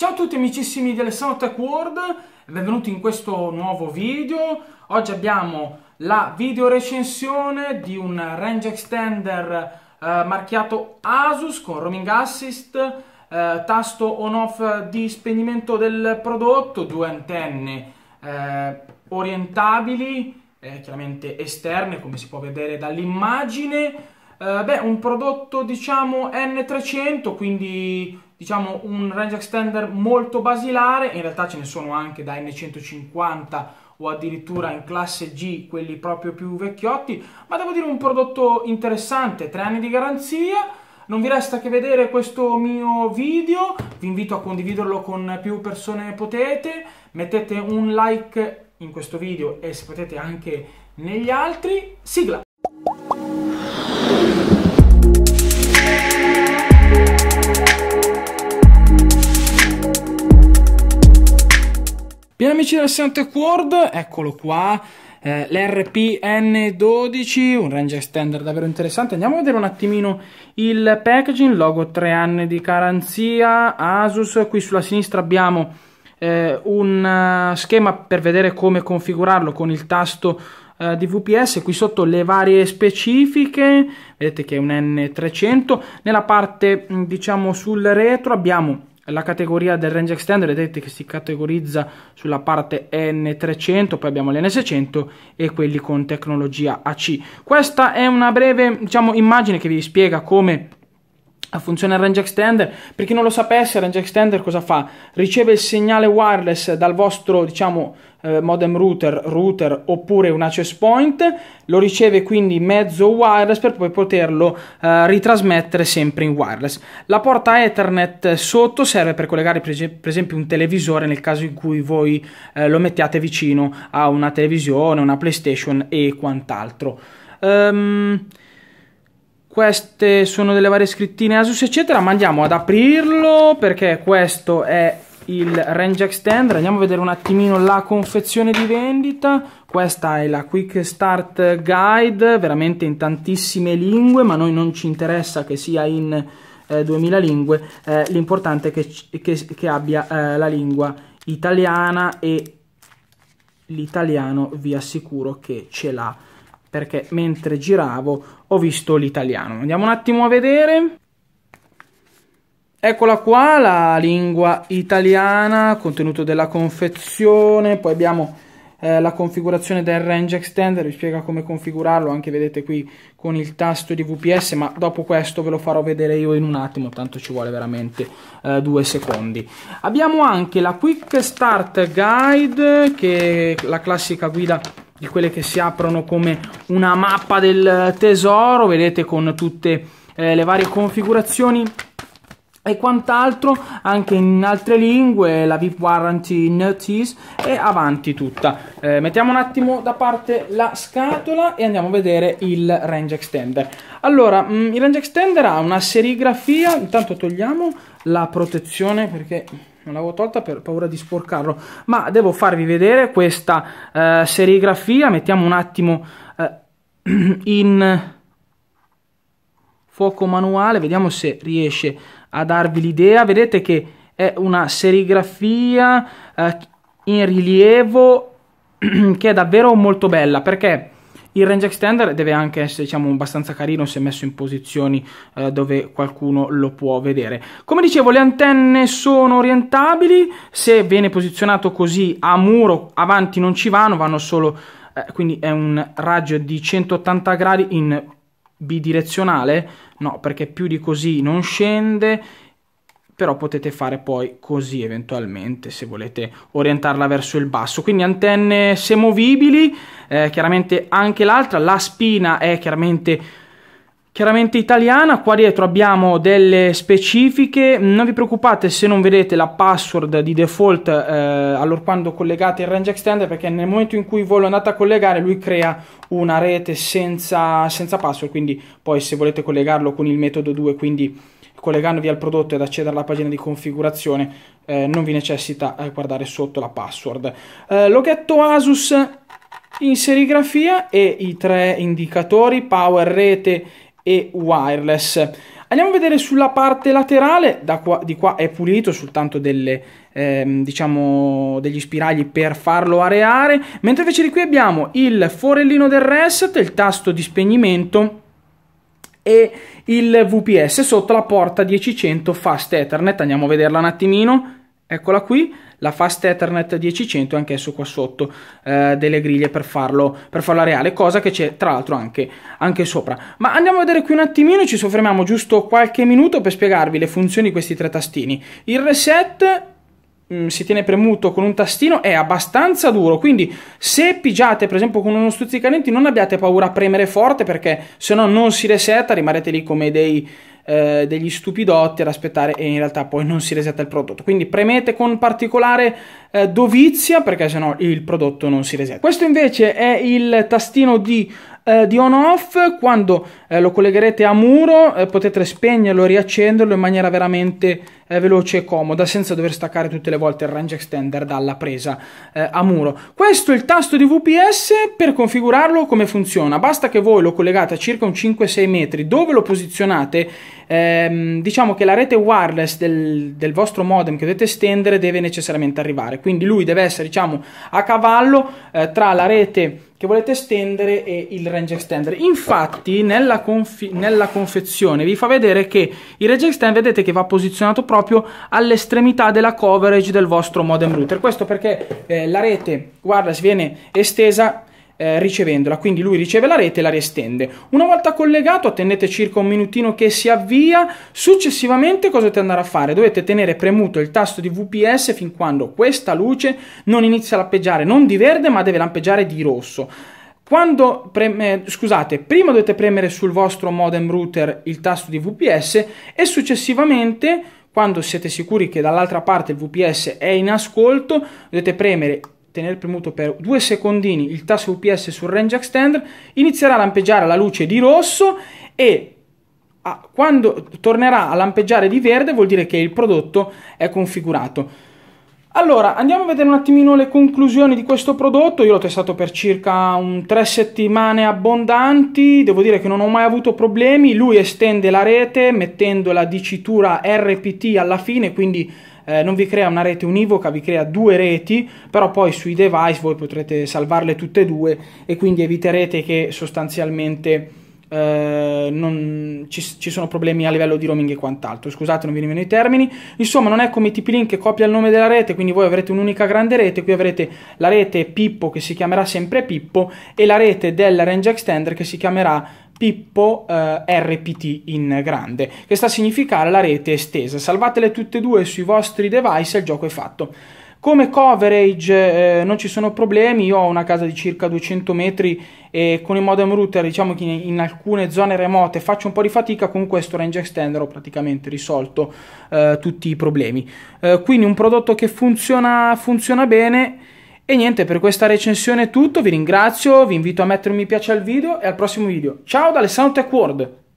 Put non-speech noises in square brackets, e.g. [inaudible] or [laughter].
Ciao a tutti amicissimi di Alessandro Tech World, benvenuti in questo nuovo video. Oggi abbiamo la video recensione di un range extender eh, marchiato Asus con roaming assist, eh, tasto on off di spegnimento del prodotto, due antenne eh, orientabili, eh, chiaramente esterne come si può vedere dall'immagine. Eh, beh, un prodotto diciamo N300, quindi diciamo un range extender molto basilare, in realtà ce ne sono anche da N150 o addirittura in classe G quelli proprio più vecchiotti, ma devo dire un prodotto interessante, 3 anni di garanzia, non vi resta che vedere questo mio video, vi invito a condividerlo con più persone potete, mettete un like in questo video e se potete anche negli altri, sigla! Bene amici del Senate Quard, eccolo qua, eh, l'RPN12, un range extender davvero interessante. Andiamo a vedere un attimino il packaging, logo 3 anni di garanzia, Asus, qui sulla sinistra abbiamo eh, un eh, schema per vedere come configurarlo con il tasto eh, di VPS, qui sotto le varie specifiche, vedete che è un N300, nella parte diciamo sul retro abbiamo la categoria del range extender, vedete che si categorizza sulla parte N300, poi abbiamo le n 600 e quelli con tecnologia AC. Questa è una breve diciamo, immagine che vi spiega come Funziona il range extender. Per chi non lo sapesse, range extender cosa fa? Riceve il segnale wireless dal vostro, diciamo, eh, modem router, router oppure un access point, lo riceve quindi mezzo wireless per poi poterlo eh, ritrasmettere sempre in wireless. La porta Ethernet sotto serve per collegare per esempio un televisore nel caso in cui voi eh, lo mettiate vicino a una televisione, una PlayStation e quant'altro. Um, queste sono delle varie scrittine Asus eccetera ma andiamo ad aprirlo perché questo è il range extender andiamo a vedere un attimino la confezione di vendita questa è la quick start guide veramente in tantissime lingue ma a noi non ci interessa che sia in eh, 2000 lingue eh, l'importante è che, che, che abbia eh, la lingua italiana e l'italiano vi assicuro che ce l'ha perché mentre giravo ho visto l'italiano. Andiamo un attimo a vedere. Eccola qua, la lingua italiana, contenuto della confezione, poi abbiamo eh, la configurazione del range extender, vi spiega come configurarlo, anche vedete qui con il tasto di VPS, ma dopo questo ve lo farò vedere io in un attimo, tanto ci vuole veramente eh, due secondi. Abbiamo anche la Quick Start Guide, che è la classica guida di quelle che si aprono come una mappa del eh, tesoro, vedete con tutte eh, le varie configurazioni e quant'altro anche in altre lingue la VIP Warranty Notice e avanti tutta eh, mettiamo un attimo da parte la scatola e andiamo a vedere il range extender allora mh, mm, il range extender ha una serigrafia intanto togliamo la protezione perché non l'avevo tolta per paura di sporcarlo, ma devo farvi vedere questa eh, serigrafia, mettiamo un attimo eh, [clears throat] in fuoco manuale, vediamo se riesce a darvi l'idea, vedete che è una serigrafia eh, in rilievo [clears throat] che è davvero molto bella perché il range extender deve anche essere diciamo abbastanza carino se messo in posizioni eh, dove qualcuno lo può vedere. Come dicevo le antenne sono orientabili, se viene posizionato così a muro avanti non ci vanno, vanno solo eh, quindi è un raggio di 180 gradi in bidirezionale, no perché più di così non scende però potete fare poi così eventualmente se volete orientarla verso il basso. Quindi antenne semovibili, eh, chiaramente anche l'altra, la spina è chiaramente chiaramente italiana. Qua dietro abbiamo delle specifiche. Non vi preoccupate se non vedete la password di default eh, allora quando collegate il range extender, perché nel momento in cui voi lo andate a collegare, lui crea una rete senza, senza password. Quindi poi se volete collegarlo con il metodo 2, quindi collegandovi al prodotto ed accedere alla pagina di configurazione eh, non vi necessita eh, guardare sotto la password. Eh, loghetto Asus in serigrafia e i tre indicatori power, rete e wireless. Andiamo a vedere sulla parte laterale, qua, di qua è pulito soltanto delle, ehm, diciamo, degli spiragli per farlo areare, mentre invece di qui abbiamo il forellino del reset, il tasto di spegnimento e il VPS sotto la porta 1000 Fast Ethernet, andiamo a vederla un attimino, eccola qui, la Fast Ethernet 1000 anche anch'esso qua sotto eh, delle griglie per farlo, per farla reale, cosa che c'è tra l'altro anche, anche, sopra. Ma andiamo a vedere qui un attimino, ci soffermiamo giusto qualche minuto per spiegarvi le funzioni di questi tre tastini. Il reset mh, mm, si tiene premuto con un tastino è abbastanza duro, quindi se pigiate per esempio con uno stuzzicadenti non abbiate paura a premere forte perché se no non si resetta, rimarrete lì come dei, eh, degli stupidotti ad aspettare e in realtà poi non si resetta il prodotto. Quindi premete con particolare eh, dovizia perché se no il prodotto non si resetta. Questo invece è il tastino di eh, di on off quando eh, lo collegherete a muro eh, potete spegnerlo e riaccenderlo in maniera veramente eh, veloce e comoda senza dover staccare tutte le volte il range extender dalla presa eh, a muro questo è il tasto di VPS per configurarlo come funziona basta che voi lo collegate a circa un 5-6 metri dove lo posizionate ehm, diciamo che la rete wireless del, del vostro modem che dovete estendere deve necessariamente arrivare quindi lui deve essere diciamo a cavallo tra la rete che volete stendere e il range extender. Infatti nella, confi- nella confezione vi fa vedere che il range extender vedete che va posizionato proprio all'estremità della coverage del vostro modem router. Questo perché eh, la rete wireless viene estesa eh, ricevendola, quindi lui riceve la rete e la riestende. Una volta collegato attendete circa un minutino che si avvia, successivamente cosa dovete andare a fare? Dovete tenere premuto il tasto di VPS fin quando questa luce non inizia a lampeggiare, non di verde ma deve lampeggiare di rosso. Quando preme, eh, scusate, prima dovete premere sul vostro modem router il tasto di VPS e successivamente, quando siete sicuri che dall'altra parte il VPS è in ascolto, dovete premere tenere premuto per due secondini il tasto UPS sul range extender, inizierà a lampeggiare la luce di rosso e a, quando tornerà a lampeggiare di verde vuol dire che il prodotto è configurato. Allora, andiamo a vedere un attimino le conclusioni di questo prodotto. Io l'ho testato per circa un, tre settimane abbondanti, devo dire che non ho mai avuto problemi. Lui estende la rete mettendo la dicitura RPT alla fine, quindi eh, non vi crea una rete univoca, vi crea due reti, però poi sui device voi potrete salvarle tutte e due e quindi eviterete che sostanzialmente eh, non, ci, ci, sono problemi a livello di roaming e quant'altro. Scusate, non vi venivano i termini. Insomma, non è come TP-Link che copia il nome della rete, quindi voi avrete un'unica grande rete. Qui avrete la rete Pippo che si chiamerà sempre Pippo e la rete del range extender che si chiamerà Pippo eh, RPT in grande, che sta a significare la rete estesa. Salvatele tutte e due sui vostri device e il gioco è fatto. Come coverage eh, non ci sono problemi, io ho una casa di circa 200 metri e con il modem router diciamo che in, alcune zone remote faccio un po' di fatica, con questo range extender ho praticamente risolto eh, tutti i problemi. Eh, quindi un prodotto che funziona, funziona bene e niente, per questa recensione è tutto, vi ringrazio, vi invito a mettere un mi piace al video e al prossimo video. Ciao dalle Soundtech World!